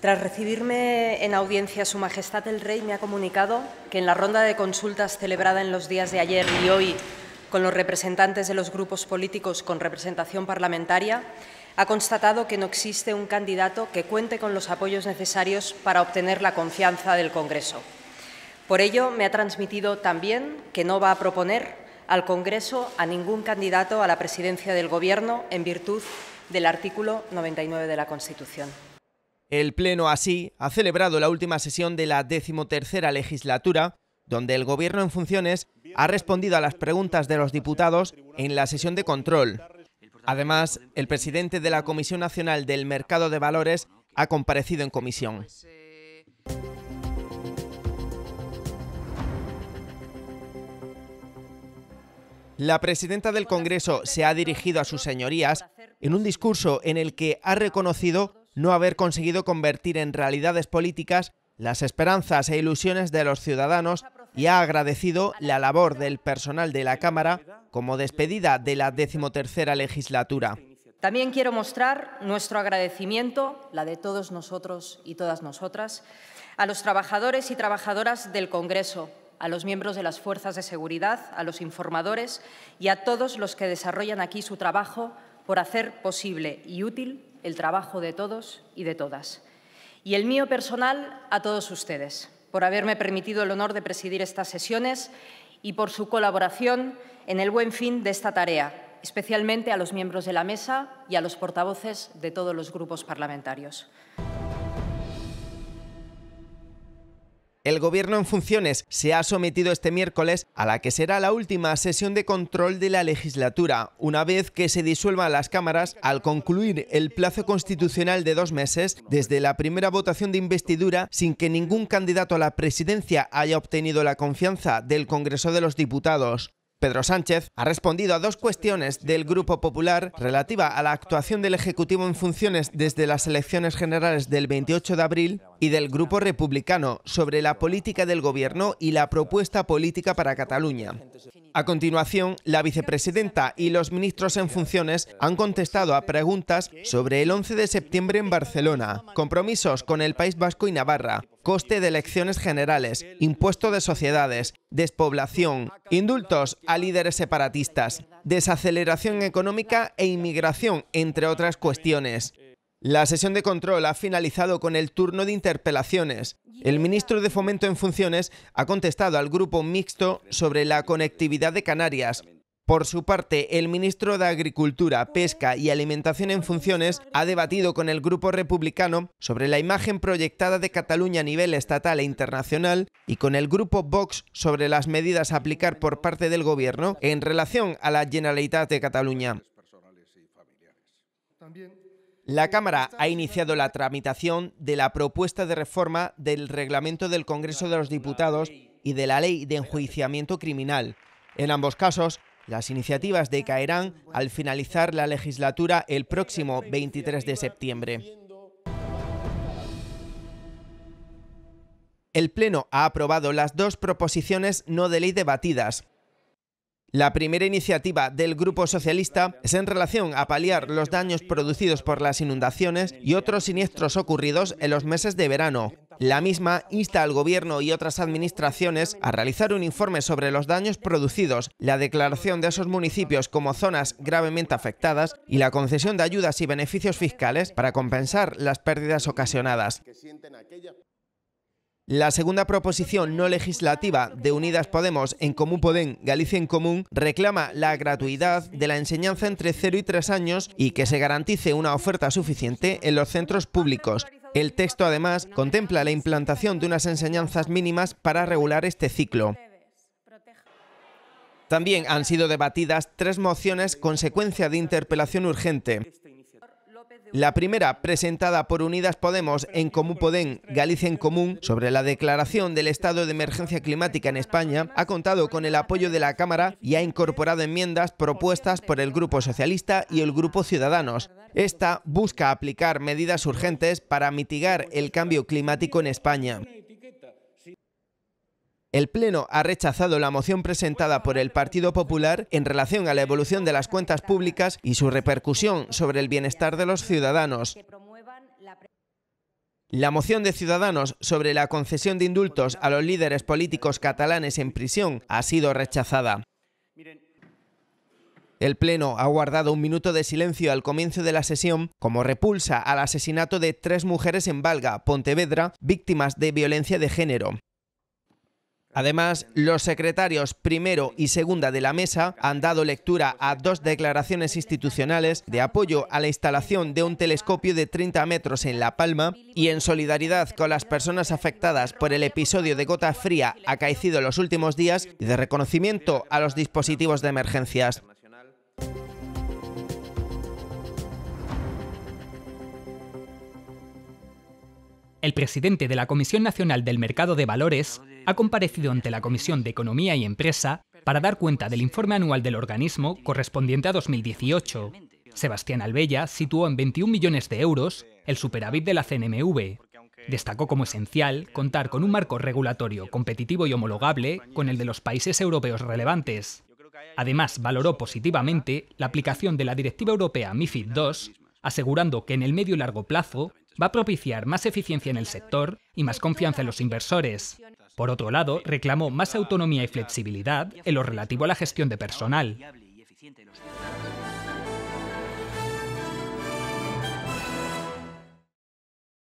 Tras recibirme en audiencia, Su Majestad el Rey me ha comunicado que en la ronda de consultas celebrada en los días de ayer y hoy con los representantes de los grupos políticos con representación parlamentaria, ha constatado que no existe un candidato que cuente con los apoyos necesarios para obtener la confianza del Congreso. Por ello, me ha transmitido también que no va a proponer al Congreso a ningún candidato a la presidencia del Gobierno en virtud del artículo 99 de la Constitución. El Pleno así ha celebrado la última sesión de la decimotercera legislatura, donde el Gobierno en funciones ha respondido a las preguntas de los diputados en la sesión de control. Además, el presidente de la Comisión Nacional del Mercado de Valores ha comparecido en comisión. La presidenta del Congreso se ha dirigido a sus señorías en un discurso en el que ha reconocido no haber conseguido convertir en realidades políticas las esperanzas e ilusiones de los ciudadanos y ha agradecido la labor del personal de la Cámara como despedida de la decimotercera legislatura. También quiero mostrar nuestro agradecimiento, la de todos nosotros y todas nosotras, a los trabajadores y trabajadoras del Congreso, a los miembros de las fuerzas de seguridad, a los informadores y a todos los que desarrollan aquí su trabajo por hacer posible y útil el trabajo de todos y de todas. Y el mío personal a todos ustedes, por haberme permitido el honor de presidir estas sesiones y por su colaboración en el buen fin de esta tarea, especialmente a los miembros de la mesa y a los portavoces de todos los grupos parlamentarios. El gobierno en funciones se ha sometido este miércoles a la que será la última sesión de control de la legislatura, una vez que se disuelvan las cámaras al concluir el plazo constitucional de dos meses desde la primera votación de investidura sin que ningún candidato a la presidencia haya obtenido la confianza del Congreso de los Diputados. Pedro Sánchez ha respondido a dos cuestiones del Grupo Popular relativa a la actuación del Ejecutivo en funciones desde las elecciones generales del 28 de abril y del Grupo Republicano sobre la política del Gobierno y la propuesta política para Cataluña. A continuación, la vicepresidenta y los ministros en funciones han contestado a preguntas sobre el 11 de septiembre en Barcelona, compromisos con el País Vasco y Navarra, coste de elecciones generales, impuesto de sociedades, despoblación, indultos a líderes separatistas, desaceleración económica e inmigración, entre otras cuestiones. La sesión de control ha finalizado con el turno de interpelaciones. El ministro de Fomento en funciones ha contestado al grupo mixto sobre la conectividad de Canarias, por su parte, el ministro de Agricultura, Pesca y Alimentación en funciones ha debatido con el grupo republicano sobre la imagen proyectada de Cataluña a nivel estatal e internacional y con el grupo Vox sobre las medidas a aplicar por parte del gobierno en relación a la Generalitat de Cataluña. La Cámara ha iniciado la tramitación de la propuesta de reforma del reglamento del Congreso de los Diputados y de la Ley de Enjuiciamiento Criminal. En ambos casos, las iniciativas decaerán al finalizar la legislatura el próximo 23 de septiembre. El Pleno ha aprobado las dos proposiciones no de ley debatidas, la primera iniciativa del Grupo Socialista es en relación a paliar los daños producidos por las inundaciones y otros siniestros ocurridos en los meses de verano. La misma insta al Gobierno y otras administraciones a realizar un informe sobre los daños producidos, la declaración de esos municipios como zonas gravemente afectadas y la concesión de ayudas y beneficios fiscales para compensar las pérdidas ocasionadas. La segunda proposición no legislativa de Unidas Podemos en Común Podem Galicia en Común reclama la gratuidad de la enseñanza entre 0 y 3 años y que se garantice una oferta suficiente en los centros públicos. El texto, además, contempla la implantación de unas enseñanzas mínimas para regular este ciclo. También han sido debatidas tres mociones consecuencia de interpelación urgente. La primera, presentada por Unidas Podemos en Común Podem, Galicia en Común, sobre la declaración del estado de emergencia climática en España, ha contado con el apoyo de la Cámara y ha incorporado enmiendas propuestas por el Grupo Socialista y el Grupo Ciudadanos. Esta busca aplicar medidas urgentes para mitigar el cambio climático en España. El Pleno ha rechazado la moción presentada por el Partido Popular en relación a la evolución de las cuentas públicas y su repercusión sobre el bienestar de los ciudadanos. La moción de Ciudadanos sobre la concesión de indultos a los líderes políticos catalanes en prisión ha sido rechazada. El Pleno ha guardado un minuto de silencio al comienzo de la sesión como repulsa al asesinato de tres mujeres en Valga, Pontevedra, víctimas de violencia de género. Además, los secretarios primero y segunda de la mesa han dado lectura a dos declaraciones institucionales de apoyo a la instalación de un telescopio de 30 metros en La Palma y en solidaridad con las personas afectadas por el episodio de gota fría acaecido en los últimos días y de reconocimiento a los dispositivos de emergencias. el presidente de la Comisión Nacional del Mercado de Valores ha comparecido ante la Comisión de Economía y Empresa para dar cuenta del informe anual del organismo correspondiente a 2018. Sebastián Albella situó en 21 millones de euros el superávit de la CNMV. Destacó como esencial contar con un marco regulatorio competitivo y homologable con el de los países europeos relevantes. Además, valoró positivamente la aplicación de la Directiva Europea MIFID II, asegurando que en el medio y largo plazo va a propiciar más eficiencia en el sector y más confianza en los inversores. Por otro lado, reclamó más autonomía y flexibilidad en lo relativo a la gestión de personal.